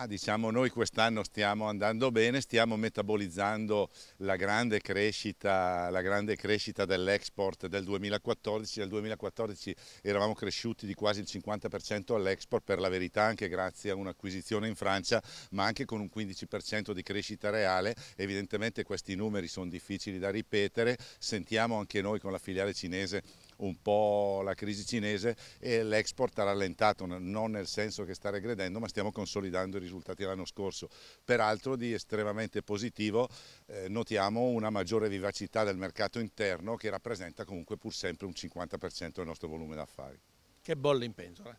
Ma diciamo noi quest'anno stiamo andando bene, stiamo metabolizzando la grande crescita, crescita dell'export del 2014. Nel 2014 eravamo cresciuti di quasi il 50% all'export, per la verità anche grazie a un'acquisizione in Francia, ma anche con un 15% di crescita reale. Evidentemente questi numeri sono difficili da ripetere, sentiamo anche noi con la filiale cinese un po' la crisi cinese e l'export ha rallentato, non nel senso che sta regredendo, ma stiamo consolidando i risultati dell'anno scorso. Peraltro di estremamente positivo eh, notiamo una maggiore vivacità del mercato interno che rappresenta comunque pur sempre un 50% del nostro volume d'affari. Che bolle in pentola.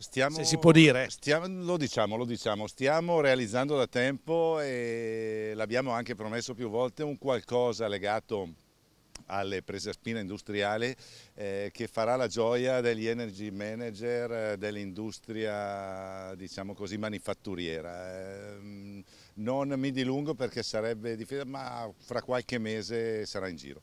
Stiamo, Se si può dire. Stiamo, lo diciamo, lo diciamo, stiamo realizzando da tempo e l'abbiamo anche promesso più volte un qualcosa legato alle prese Presaspina Industriale eh, che farà la gioia degli energy manager eh, dell'industria diciamo così manifatturiera. Eh, non mi dilungo perché sarebbe difficile, ma fra qualche mese sarà in giro.